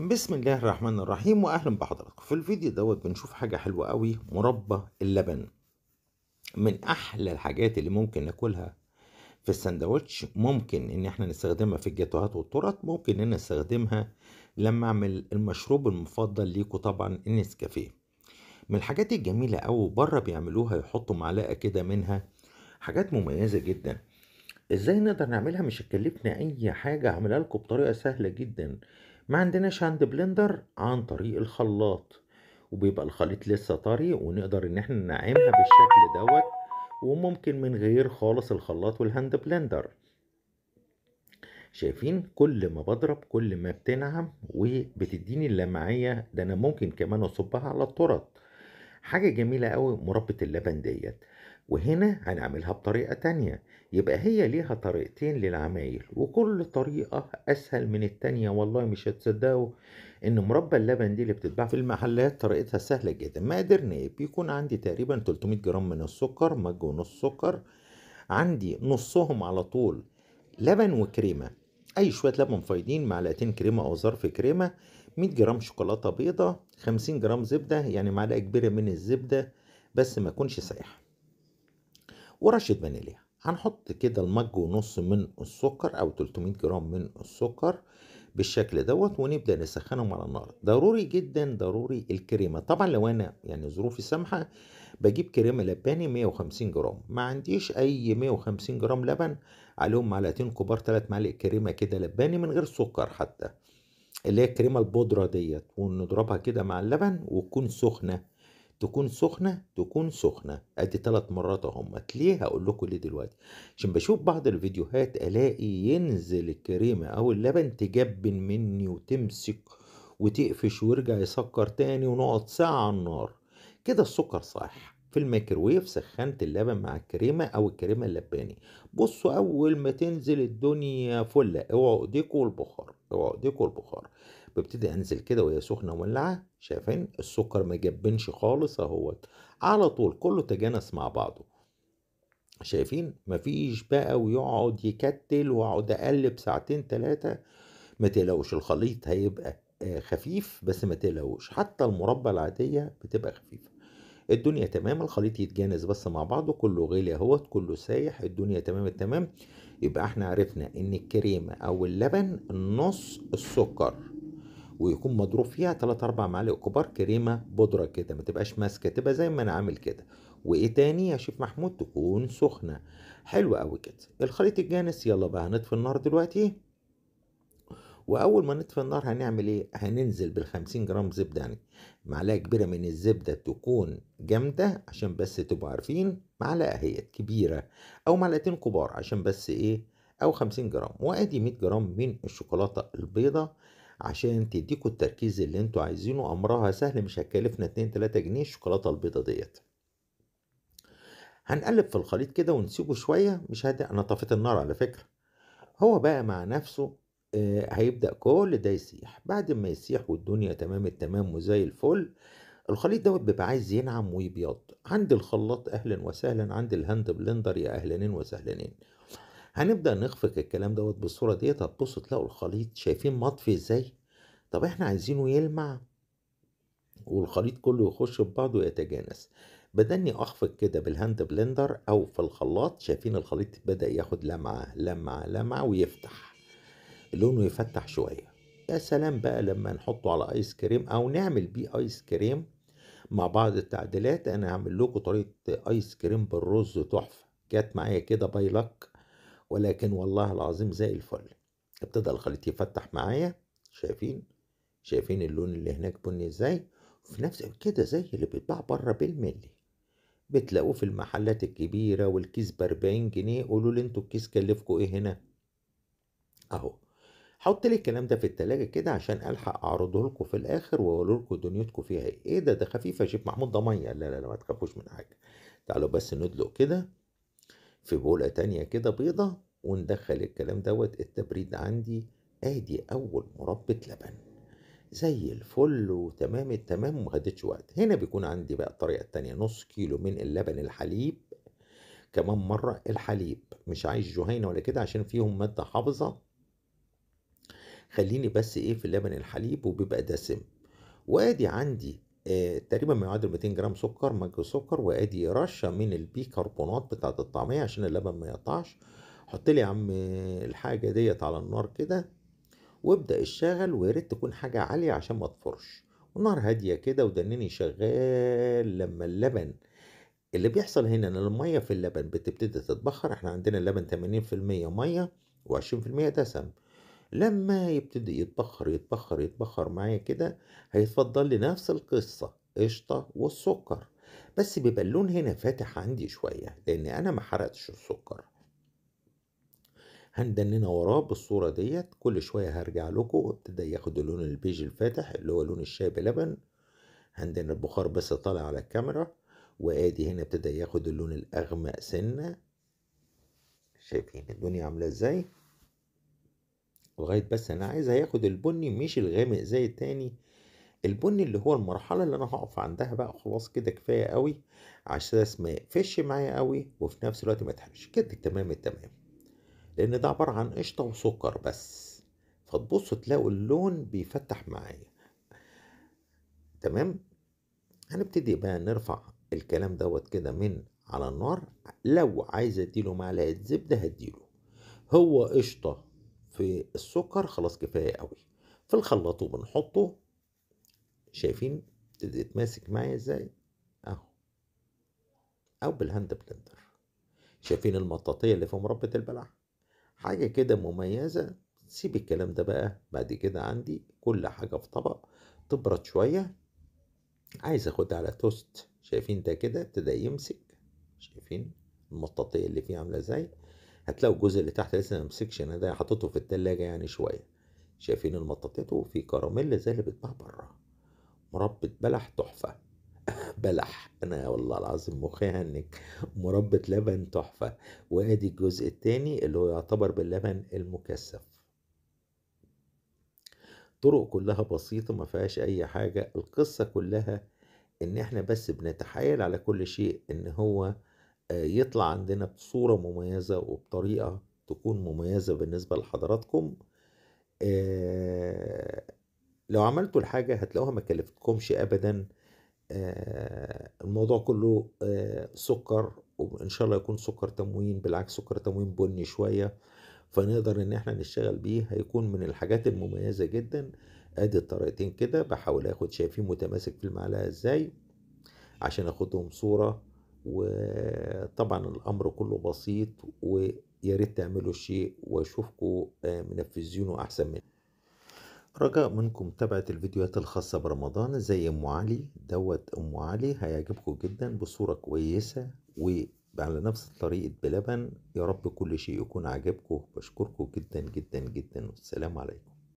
بسم الله الرحمن الرحيم واهلا بحضراتكم في الفيديو دوت بنشوف حاجه حلوه قوي مربى اللبن من احلى الحاجات اللي ممكن ناكلها في السندوتش ممكن ان احنا نستخدمها في الجاتوهات والتورت ممكن ان نستخدمها لما اعمل المشروب المفضل ليكوا طبعا النسكافيه من الحاجات الجميله قوي بره بيعملوها يحطوا معلقه كده منها حاجات مميزه جدا ازاي نقدر نعملها مش هتكلفنا اي حاجه هعملها لكم بطريقه سهله جدا ما عندناش هاند بلندر عن طريق الخلاط وبيبقى الخليط لسه طري ونقدر ان احنا ننعمها بالشكل دوت وممكن من غير خالص الخلاط والهاند بلندر شايفين كل ما بضرب كل ما بتنعم وبتديني اللمعية ده انا ممكن كمان اصبها على الترط حاجة جميلة قوي مربة اللبن ديت وهنا هنعملها بطريقة تانية يبقى هي ليها طريقتين للعمايل وكل طريقة أسهل من التانية والله مش هتصدقوا إن مربى اللبن دي اللي بتتباع في المحلات طريقتها سهلة جدا ما قدرنا بيكون عندي تقريبا 300 جرام من السكر مج ونص سكر عندي نصهم على طول لبن وكريمة أي شوية لبن فايدين معلقتين كريمة أو ظرف كريمة 100 جرام شوكولاتة بيضة 50 جرام زبدة يعني معلقة كبيرة من الزبدة بس ما يكونش سايحه ورشه فانيليا هنحط كده المج ونص من السكر او 300 جرام من السكر بالشكل دوت ونبدا نسخنهم على النار ضروري جدا ضروري الكريمه طبعا لو انا يعني ظروفي سامحه بجيب كريمه لباني 150 جرام ما عنديش اي 150 جرام لبن عليهم معلقتين كبار ثلاث معالق كريمه كده لباني من غير سكر حتى اللي هي الكريمه البودره ديت ونضربها كده مع اللبن وتكون سخنه تكون سخنه تكون سخنه ادي ثلاث مرات اهمت ليه هقول لكم ليه دلوقتي عشان بشوف بعض الفيديوهات الاقي ينزل الكريمه او اللبن تجبن مني وتمسك وتقفش ويرجع يسكر تاني ونقعد ساعه على النار كده السكر صح في الميكروويف سخنت اللبن مع الكريمه او الكريمه اللباني بصوا اول ما تنزل الدنيا فله اوعوا ايديكوا البخار اوعوا ايديكوا البخار ببتدي انزل كده وهي سخنه مولعه شايفين السكر ما جبنش خالص اهوت على طول كله تجانس مع بعضه شايفين مفيش بقى ويقعد يكتل واقعد اقلب ساعتين تلاتة ما تقلقوش الخليط هيبقى آه، خفيف بس ما تقلقوش حتى المربى العادية بتبقى خفيفة الدنيا تمام الخليط يتجانس بس مع بعضه كله غالي اهوت كله سايح الدنيا تمام التمام يبقى احنا عرفنا ان الكريمة او اللبن نص السكر ويكون مضروب فيها 3 4 معالق كبار كريمه بودره كده ما تبقاش ماسكه تبقى زي ما انا عامل كده وايه تاني يا شيف محمود تكون سخنه حلو قوي كده الخليط الجانس يلا بقى هنطفي النار دلوقتي واول ما نطفي النار هنعمل ايه هننزل بال50 جرام زبده يعني معلقه كبيره من الزبده تكون جامده عشان بس تبقوا عارفين معلقه اهي كبيره او معلقتين كبار عشان بس ايه او 50 جرام وادي 100 جرام من الشوكولاته البيضه عشان تديكوا التركيز اللي انتوا عايزينه امرها سهل مش هتكلفنا 2 3 جنيه الشوكولاته البيضه ديت هنقلب في الخليط كده ونسيبه شويه مش هادي انا طفيت النار على فكره هو بقى مع نفسه آه، هيبدا كل ده يسيح بعد ما يسيح والدنيا تمام التمام وزي الفل الخليط دوت بيبقى عايز ينعم ويبيض عند الخلاط اهلا وسهلا عند الهاند بلندر يا اهلين وسهلين هنبدا نخفق الكلام دوت بالصوره ديت هتبصوا تلاقوا الخليط شايفين مطفي ازاي طب احنا عايزينه يلمع والخليط كله يخش في بعضه ويتجانس بدني أخفق كده بالهاند بلندر أو في الخلاط شايفين الخليط بدأ ياخد لمعة لمعة لمعة ويفتح لونه يفتح شوية يا سلام بقى لما نحطه على آيس كريم أو نعمل بيه آيس كريم مع بعض التعديلات أنا هعمل لكم طريقة آيس كريم بالرز تحفة جت معايا كده باي لك ولكن والله العظيم زي الفل ابتدى الخليط يفتح معايا شايفين شايفين اللون اللي هناك بني ازاي وفي نفس كده زي اللي بيتباع بره بالملي بتلاقوه في المحلات الكبيرة والكيس بأربعين جنيه قولوا لي انتوا الكيس كلفكوا ايه هنا اهو حط لي الكلام ده في التلاجة كده عشان الحق اعرضه لكم في الاخر واقول لكم دنيتكم فيها ايه ايه ده ده خفيف يا شيف محمود ده ميه لا لا لا ما تخافوش من حاجه تعالوا بس ندلق كده في بولة تانية كده بيضة وندخل الكلام دوت التبريد عندي ادي اول مربة لبن زي الفل وتمام التمام ومخدتش وقت هنا بيكون عندي بقى الطريقة التانية نص كيلو من اللبن الحليب كمان مرة الحليب مش عايز جهينة ولا كده عشان فيهم مادة حافظة خليني بس ايه في اللبن الحليب وبيبقى دسم وادي عندي آه، تقريبا ما يعادل 200 جرام سكر مج سكر وادي رشه من البيكربونات بتاعه الطعميه عشان اللبن ما يقطعش حط لي يا عم الحاجه ديت على النار كده وابدا اشتغل ويا ريت تكون حاجه عاليه عشان ما تفرش والنار هاديه كده ودنني شغال لما اللبن اللي بيحصل هنا ان الميه في اللبن بتبتدي تتبخر احنا عندنا اللبن 80% ميه و20% دسم لما يبتدي يتبخر يتبخر يتبخر معايا كده هيتفضل لي نفس القصة قشطة والسكر بس بيبقى اللون هنا فاتح عندي شوية لأن أنا ما حرقتش السكر هندننا وراه بالصورة ديت كل شوية هرجع لكم وابتدى ياخد اللون البيج الفاتح اللي هو لون الشاي بلبن عندنا البخار بس طالع على الكاميرا وادي هنا ابتدى ياخد اللون الأغمق سنة شايفين الدنيا عاملة ازاي لغايه بس انا عايز هياخد البني مش الغامق زي التاني البني اللي هو المرحله اللي انا هقف عندها بقى خلاص كده كفايه قوي عشان ما يقفش معايا قوي وفي نفس الوقت ما يتحرقش كده تمام التمام لان ده عباره عن قشطه وسكر بس فتبصوا تلاقوا اللون بيفتح معايا تمام هنبتدي بقى نرفع الكلام دوت كده من على النار لو عايز اديله معلقه زبده هديله هو قشطه في السكر خلاص كفايه قوي في الخلاط وبنحطه شايفين تبتدي تماسك معايا ازاي اهو او بالهاند بلندر شايفين المطاطيه اللي في مربة البلح حاجه كده مميزه سيب الكلام ده بقى بعد كده عندي كل حاجه في طبق تبرد شويه عايز اخدها على توست شايفين ده كده ابتدى يمسك شايفين المطاطيه اللي فيه عامله ازاي هتلاقوا الجزء اللي تحت لسه ما مسكش انا يعني ده حطيته في التلاجة يعني شوية شايفين المطاطيت وفي كراميل زي اللي بيتباع بره مربى بلح تحفة بلح انا والله العظيم مخي هنك مربى لبن تحفة وادي الجزء التاني اللي هو يعتبر باللبن المكثف طرق كلها بسيطة ما فيهاش اي حاجة القصة كلها ان احنا بس بنتحايل على كل شيء ان هو يطلع عندنا بصورة مميزة وبطريقة تكون مميزة بالنسبة لحضراتكم آه، لو عملتوا الحاجة هتلاقوها ما كلفتكمش أبدا آه، الموضوع كله آه، سكر وإن شاء الله يكون سكر تموين بالعكس سكر تموين بني شوية فنقدر إن احنا نشتغل بيه هيكون من الحاجات المميزة جدا ادي الطريقتين كده بحاول اخد شايفين متماسك في المعلقة ازاي عشان اخدهم صورة وطبعا الامر كله بسيط ويا ريت تعملوا الشيء واشوفكم آه، منفذينه احسن مني رجاء منكم متابعة الفيديوهات الخاصة برمضان زي أم علي دوت أم علي هيعجبكم جدا بصورة كويسة وعلى نفس طريقة بلبن يا رب كل شيء يكون عجبكم بشكركم جدا جدا جدا والسلام عليكم